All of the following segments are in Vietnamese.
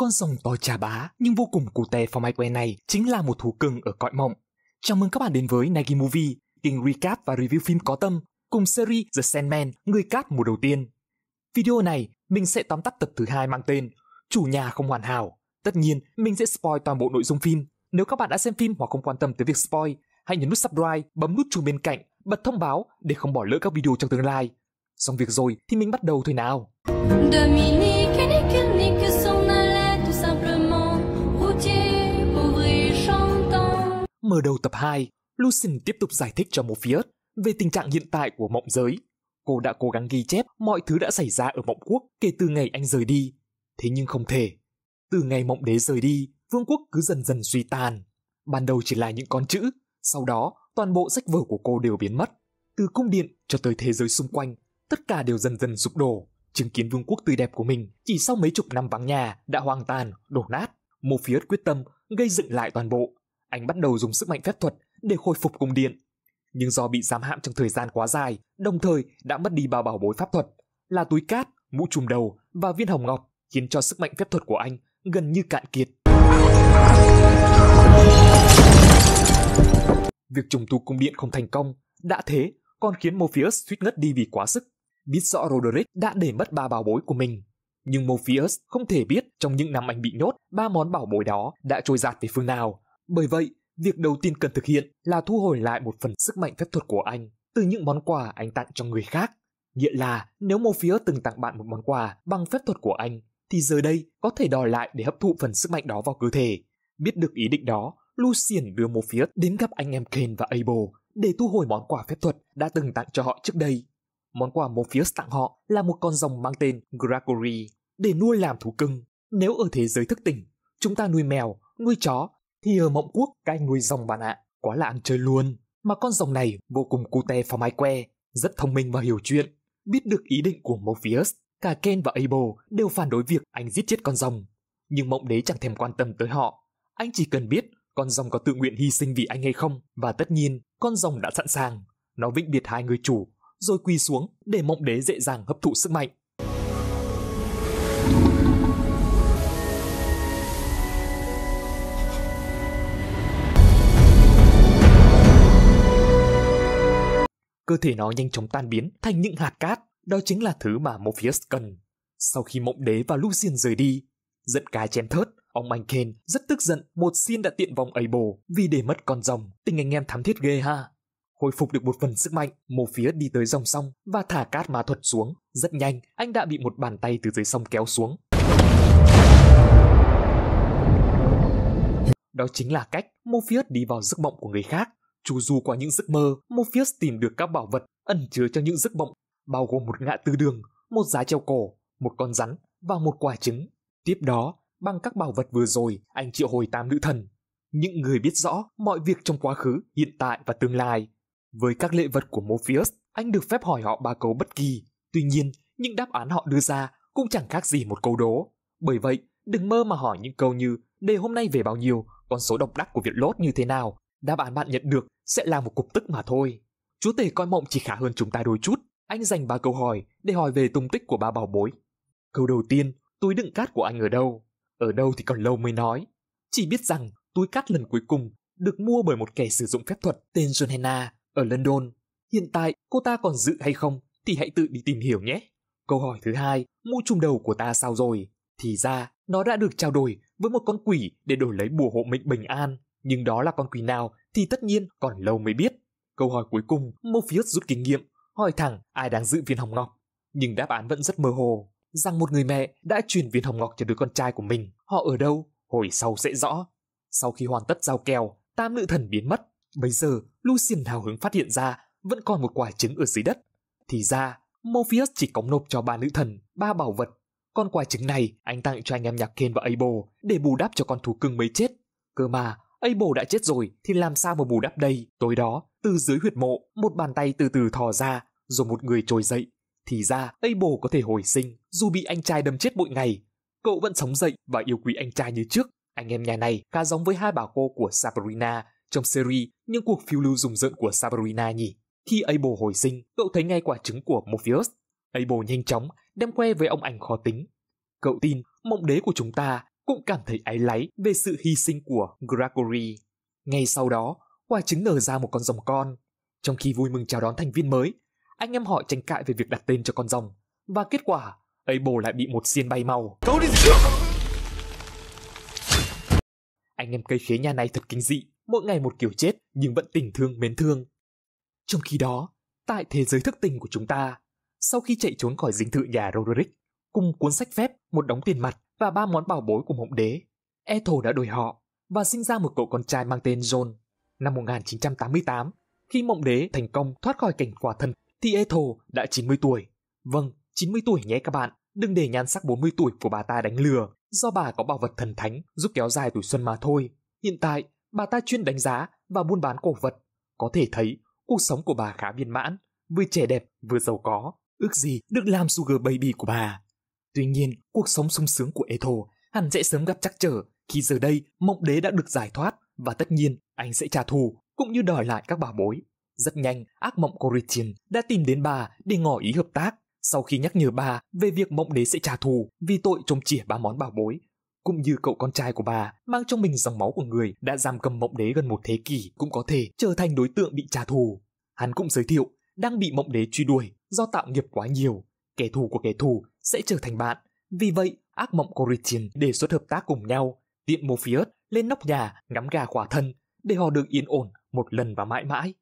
Con rồng to trà bá nhưng vô cùng củ tè phò mai que này chính là một thú cưng ở cõi mộng. Chào mừng các bạn đến với Nagi Movie, kênh recap và review phim có tâm cùng series The Sandman, người cát mùa đầu tiên. Video này, mình sẽ tóm tắt tập thứ hai mang tên Chủ nhà không hoàn hảo. Tất nhiên, mình sẽ spoil toàn bộ nội dung phim. Nếu các bạn đã xem phim hoặc không quan tâm tới việc spoil, hãy nhấn nút subscribe, bấm nút chuông bên cạnh, bật thông báo để không bỏ lỡ các video trong tương lai. Xong việc rồi thì mình bắt đầu thôi nào. Dominique, Nick, Nick, mở đầu tập 2, Lucin tiếp tục giải thích cho Morpheus về tình trạng hiện tại của mộng giới. Cô đã cố gắng ghi chép mọi thứ đã xảy ra ở mộng quốc kể từ ngày anh rời đi. Thế nhưng không thể. Từ ngày mộng đế rời đi, vương quốc cứ dần dần suy tàn. Ban đầu chỉ là những con chữ, sau đó toàn bộ sách vở của cô đều biến mất. Từ cung điện cho tới thế giới xung quanh, tất cả đều dần dần sụp đổ. Chứng kiến vương quốc tươi đẹp của mình chỉ sau mấy chục năm vắng nhà đã hoang tàn, đổ nát. Morpheus quyết tâm gây dựng lại toàn bộ anh bắt đầu dùng sức mạnh phép thuật để khôi phục cung điện. Nhưng do bị giam hãm trong thời gian quá dài, đồng thời đã mất đi bao bảo bối pháp thuật, là túi cát, mũ trùm đầu và viên hồng ngọc khiến cho sức mạnh phép thuật của anh gần như cạn kiệt. Việc trùng tu cung điện không thành công, đã thế còn khiến Morpheus suýt ngất đi vì quá sức. Biết rõ Roderick đã để mất ba bảo bối của mình, nhưng Morpheus không thể biết trong những năm anh bị nhốt, ba món bảo bối đó đã trôi giạt về phương nào bởi vậy, việc đầu tiên cần thực hiện là thu hồi lại một phần sức mạnh phép thuật của anh từ những món quà anh tặng cho người khác. Nghĩa là nếu một phía từng tặng bạn một món quà bằng phép thuật của anh thì giờ đây có thể đòi lại để hấp thụ phần sức mạnh đó vào cơ thể. Biết được ý định đó, lucien đưa một phía đến gặp anh em Kane và Abel để thu hồi món quà phép thuật đã từng tặng cho họ trước đây. Món quà Morpheus tặng họ là một con rồng mang tên Gregory để nuôi làm thú cưng. Nếu ở thế giới thức tỉnh, chúng ta nuôi mèo, nuôi chó thì ở mộng quốc các anh nuôi rồng bạn ạ, quá là ăn chơi luôn. Mà con rồng này vô cùng cute và mai que, rất thông minh và hiểu chuyện, biết được ý định của Morpheus. Cả Ken và Abel đều phản đối việc anh giết chết con rồng. Nhưng mộng đế chẳng thèm quan tâm tới họ. Anh chỉ cần biết con rồng có tự nguyện hy sinh vì anh hay không. Và tất nhiên, con rồng đã sẵn sàng. Nó vĩnh biệt hai người chủ, rồi quỳ xuống để mộng đế dễ dàng hấp thụ sức mạnh. cơ thể nó nhanh chóng tan biến thành những hạt cát. Đó chính là thứ mà Morpheus cần. Sau khi mộng đế và lucien rời đi, giận cá chém thớt, ông anh Ken rất tức giận một xiên đã tiện vòng ấy bồ vì để mất con rồng. Tình anh em thắm thiết ghê ha. Hồi phục được một phần sức mạnh, Morpheus đi tới dòng sông và thả cát ma thuật xuống. Rất nhanh, anh đã bị một bàn tay từ dưới sông kéo xuống. Đó chính là cách Morpheus đi vào giấc mộng của người khác chu du qua những giấc mơ, Morpheus tìm được các bảo vật ẩn chứa trong những giấc mộng, bao gồm một ngã tư đường, một giá treo cổ, một con rắn và một quả trứng. Tiếp đó, bằng các bảo vật vừa rồi, anh triệu hồi tam nữ thần. Những người biết rõ mọi việc trong quá khứ, hiện tại và tương lai. Với các lệ vật của Morpheus, anh được phép hỏi họ ba câu bất kỳ. Tuy nhiên, những đáp án họ đưa ra cũng chẳng khác gì một câu đố. Bởi vậy, đừng mơ mà hỏi những câu như đề hôm nay về bao nhiêu, con số độc đắc của việc lốt như thế nào, Đáp án bạn nhận được sẽ là một cục tức mà thôi. Chúa tể coi mộng chỉ khả hơn chúng ta đôi chút. Anh dành ba câu hỏi để hỏi về tung tích của ba bảo bối. Câu đầu tiên, túi đựng cát của anh ở đâu? Ở đâu thì còn lâu mới nói. Chỉ biết rằng túi cát lần cuối cùng được mua bởi một kẻ sử dụng phép thuật tên Johanna ở London. Hiện tại cô ta còn dự hay không thì hãy tự đi tìm hiểu nhé. Câu hỏi thứ hai, mũ trùm đầu của ta sao rồi? Thì ra, nó đã được trao đổi với một con quỷ để đổi lấy bùa hộ mệnh bình an nhưng đó là con quỷ nào thì tất nhiên còn lâu mới biết. Câu hỏi cuối cùng, mophius rút kinh nghiệm, hỏi thẳng ai đang giữ viên hồng ngọc. Nhưng đáp án vẫn rất mơ hồ, rằng một người mẹ đã truyền viên hồng ngọc cho đứa con trai của mình. Họ ở đâu? Hồi sau sẽ rõ. Sau khi hoàn tất giao kèo, tam nữ thần biến mất. Bây giờ, Lucian hào hứng phát hiện ra vẫn còn một quả trứng ở dưới đất. Thì ra, mophius chỉ cống nộp cho ba nữ thần, ba bảo vật. Con quả trứng này anh tặng cho anh em nhạc Ken và Abel để bù đắp cho con thú cưng mới chết. Cơ mà, ấy đã chết rồi thì làm sao mà bù đắp đây tối đó từ dưới huyệt mộ một bàn tay từ từ thò ra rồi một người trồi dậy thì ra ấy có thể hồi sinh dù bị anh trai đâm chết mỗi ngày cậu vẫn sống dậy và yêu quý anh trai như trước anh em nhà này khá giống với hai bà cô của sabrina trong series những cuộc phiêu lưu rùng rợn của sabrina nhỉ khi ấy hồi sinh cậu thấy ngay quả trứng của morpheus ấy nhanh chóng đem que với ông ảnh khó tính cậu tin mộng đế của chúng ta cũng cảm thấy áy láy về sự hy sinh của Gregory. Ngay sau đó, quả trứng nở ra một con rồng con. Trong khi vui mừng chào đón thành viên mới, anh em họ tranh cãi về việc đặt tên cho con rồng. Và kết quả, ấy bồ lại bị một xiên bay màu. Anh em cây khế nhà này thật kinh dị, mỗi ngày một kiểu chết nhưng vẫn tình thương mến thương. Trong khi đó, tại thế giới thức tình của chúng ta, sau khi chạy trốn khỏi dinh thự nhà Roderick, cùng cuốn sách phép, một đống tiền mặt và ba món bảo bối của mộng đế. Ethel đã đổi họ và sinh ra một cậu con trai mang tên John. Năm 1988, khi mộng đế thành công thoát khỏi cảnh quả thân thì Ethel đã 90 tuổi. Vâng, 90 tuổi nhé các bạn, đừng để nhan sắc 40 tuổi của bà ta đánh lừa, do bà có bảo vật thần thánh giúp kéo dài tuổi xuân mà thôi. Hiện tại, bà ta chuyên đánh giá và buôn bán cổ vật. Có thể thấy, cuộc sống của bà khá viên mãn, vừa trẻ đẹp vừa giàu có, ước gì được làm sugar baby của bà. Tuy nhiên, cuộc sống sung sướng của Etho hẳn sẽ sớm gặp trắc trở khi giờ đây mộng đế đã được giải thoát và tất nhiên anh sẽ trả thù cũng như đòi lại các bà bối. Rất nhanh, ác mộng Corinthian đã tìm đến bà để ngỏ ý hợp tác sau khi nhắc nhở bà về việc mộng đế sẽ trả thù vì tội trông chỉa ba món bảo bối cũng như cậu con trai của bà mang trong mình dòng máu của người đã giam cầm mộng đế gần một thế kỷ cũng có thể trở thành đối tượng bị trả thù. Hắn cũng giới thiệu đang bị mộng đế truy đuổi do tạo nghiệp quá nhiều kẻ thù của kẻ thù sẽ trở thành bạn. Vì vậy, ác mộng của Richin đề xuất hợp tác cùng nhau, tiện Morpheus lên nóc nhà ngắm gà khỏa thân để họ được yên ổn một lần và mãi mãi.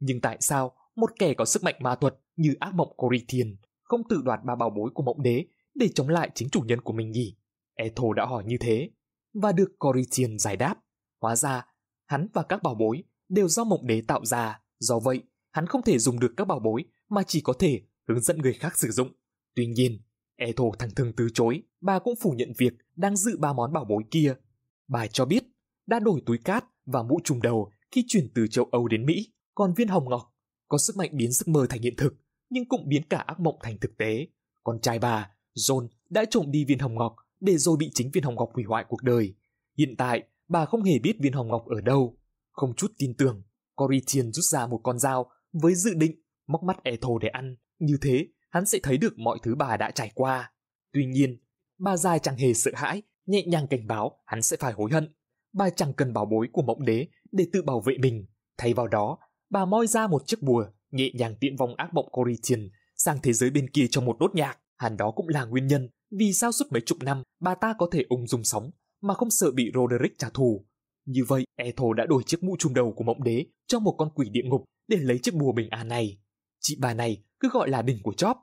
Nhưng tại sao một kẻ có sức mạnh ma thuật như ác mộng của Richin không tự đoạt ba bảo bối của mộng đế để chống lại chính chủ nhân của mình nhỉ? Ethel đã hỏi như thế và được Corinthian giải đáp. Hóa ra, hắn và các bảo bối đều do mộng đế tạo ra, do vậy hắn không thể dùng được các bảo bối mà chỉ có thể hướng dẫn người khác sử dụng. Tuy nhiên, Eto thẳng thừng từ chối, bà cũng phủ nhận việc đang dự ba món bảo bối kia. Bà cho biết đã đổi túi cát và mũ trùm đầu khi chuyển từ châu Âu đến Mỹ, còn viên hồng ngọc có sức mạnh biến giấc mơ thành hiện thực, nhưng cũng biến cả ác mộng thành thực tế. Con trai bà, John, đã trộm đi viên hồng ngọc để rồi bị chính viên hồng ngọc hủy hoại cuộc đời. Hiện tại, bà không hề biết viên hồng ngọc ở đâu. Không chút tin tưởng, Corinthian rút ra một con dao với dự định móc mắt Ethel để ăn. Như thế, hắn sẽ thấy được mọi thứ bà đã trải qua. Tuy nhiên, bà dài chẳng hề sợ hãi, nhẹ nhàng cảnh báo hắn sẽ phải hối hận. Bà chẳng cần bảo bối của mộng đế để tự bảo vệ mình. Thay vào đó, bà moi ra một chiếc bùa, nhẹ nhàng tiện vong ác mộng Corinthian sang thế giới bên kia trong một đốt nhạc. Hẳn đó cũng là nguyên nhân vì sao suốt mấy chục năm bà ta có thể ung dung sống mà không sợ bị Roderick trả thù. Như vậy, Ethel đã đổi chiếc mũ trùm đầu của mộng đế cho một con quỷ địa ngục để lấy chiếc bùa bình an này. Chị bà này cứ gọi là đỉnh của chóp.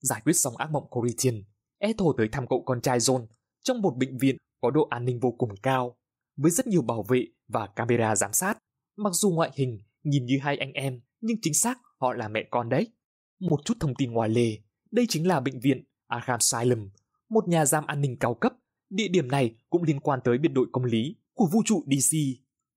Giải quyết xong ác mộng Corinthian, Ethel tới thăm cậu con trai John trong một bệnh viện có độ an ninh vô cùng cao, với rất nhiều bảo vệ và camera giám sát. Mặc dù ngoại hình nhìn như hai anh em, nhưng chính xác họ là mẹ con đấy. Một chút thông tin ngoài lề, đây chính là bệnh viện Arkham Asylum, một nhà giam an ninh cao cấp. Địa điểm này cũng liên quan tới biệt đội công lý của vũ trụ DC.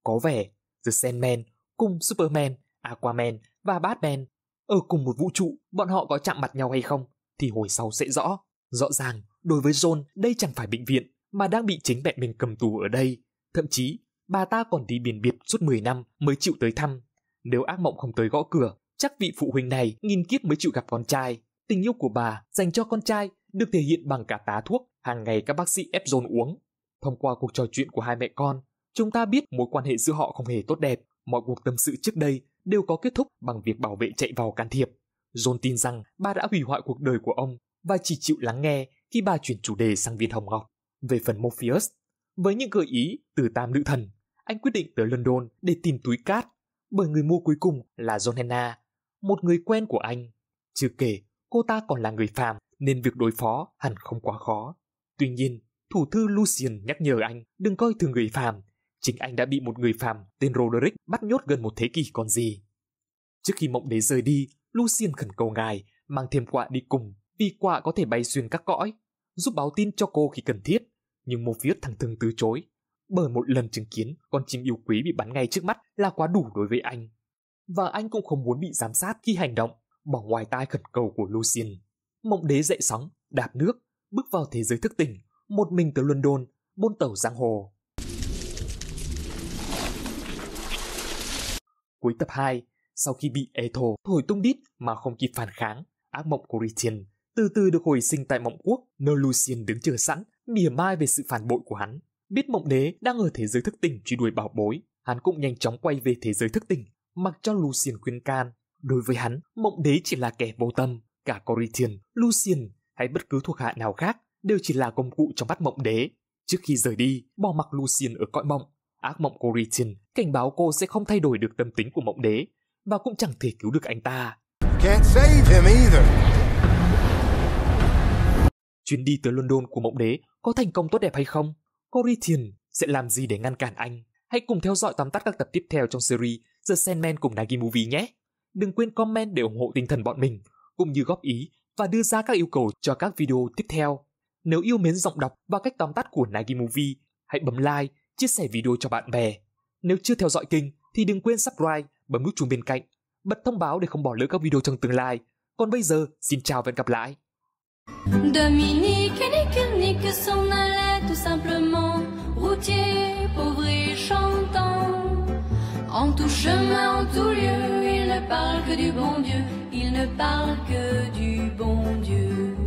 Có vẻ The Sandman cùng Superman, Aquaman và Batman ở cùng một vũ trụ bọn họ có chạm mặt nhau hay không thì hồi sau sẽ rõ. Rõ ràng, đối với John, đây chẳng phải bệnh viện mà đang bị chính mẹ mình cầm tù ở đây. Thậm chí, bà ta còn đi biển biệt suốt 10 năm mới chịu tới thăm. Nếu ác mộng không tới gõ cửa, chắc vị phụ huynh này nghìn kiếp mới chịu gặp con trai. Tình yêu của bà dành cho con trai được thể hiện bằng cả tá thuốc hàng ngày các bác sĩ ép John uống. Thông qua cuộc trò chuyện của hai mẹ con, chúng ta biết mối quan hệ giữa họ không hề tốt đẹp. Mọi cuộc tâm sự trước đây đều có kết thúc bằng việc bảo vệ chạy vào can thiệp. John tin rằng bà đã hủy hoại cuộc đời của ông và chỉ chịu lắng nghe khi bà chuyển chủ đề sang viên hồng ngọc. Về phần Morpheus, với những gợi ý từ tam nữ thần, anh quyết định tới London để tìm túi cát bởi người mua cuối cùng là Johanna, một người quen của anh. Chưa kể, cô ta còn là người phàm nên việc đối phó hẳn không quá khó. Tuy nhiên, thủ thư Lucian nhắc nhở anh đừng coi thường người phàm chính anh đã bị một người phàm tên Roderick bắt nhốt gần một thế kỷ còn gì. Trước khi mộng đế rời đi, Lucien khẩn cầu ngài mang thêm quạ đi cùng vì quạ có thể bay xuyên các cõi, giúp báo tin cho cô khi cần thiết. Nhưng một Morpheus thẳng thừng từ chối, bởi một lần chứng kiến con chim yêu quý bị bắn ngay trước mắt là quá đủ đối với anh. Và anh cũng không muốn bị giám sát khi hành động, bỏ ngoài tai khẩn cầu của Lucien. Mộng đế dậy sóng, đạp nước, bước vào thế giới thức tỉnh, một mình từ London, buôn tàu giang hồ. Cuối tập 2, sau khi bị Ethel thổi tung đít mà không kịp phản kháng, ác mộng của Ritian từ từ được hồi sinh tại mộng quốc, nơi Lucian đứng chờ sẵn, mỉa mai về sự phản bội của hắn. Biết mộng đế đang ở thế giới thức tỉnh truy đuổi bảo bối, hắn cũng nhanh chóng quay về thế giới thức tỉnh, mặc cho Lucian khuyên can. Đối với hắn, mộng đế chỉ là kẻ vô tâm, cả Corinthian, Lucian hay bất cứ thuộc hạ nào khác đều chỉ là công cụ trong mắt mộng đế. Trước khi rời đi, bỏ mặc Lucian ở cõi mộng, Ác mộng cô Richin cảnh báo cô sẽ không thay đổi được tâm tính của mộng đế và cũng chẳng thể cứu được anh ta. Can't save him either. Chuyến đi tới London của mộng đế có thành công tốt đẹp hay không? Cô Richin sẽ làm gì để ngăn cản anh? Hãy cùng theo dõi tóm tắt các tập tiếp theo trong series The Sandman cùng Nagi Movie nhé. Đừng quên comment để ủng hộ tinh thần bọn mình, cũng như góp ý và đưa ra các yêu cầu cho các video tiếp theo. Nếu yêu mến giọng đọc và cách tóm tắt của Nagi Movie, hãy bấm like chia sẻ video cho bạn bè. Nếu chưa theo dõi kênh thì đừng quên subscribe, bấm nút chuông bên cạnh, bật thông báo để không bỏ lỡ các video trong tương lai. Còn bây giờ, xin chào và hẹn gặp lại. Dominique Nick s'en allait tout simplement, routier, pauvre et chantant. En tout chemin, en tout lieu, il ne parle que du bon Dieu, il ne parle que du bon Dieu.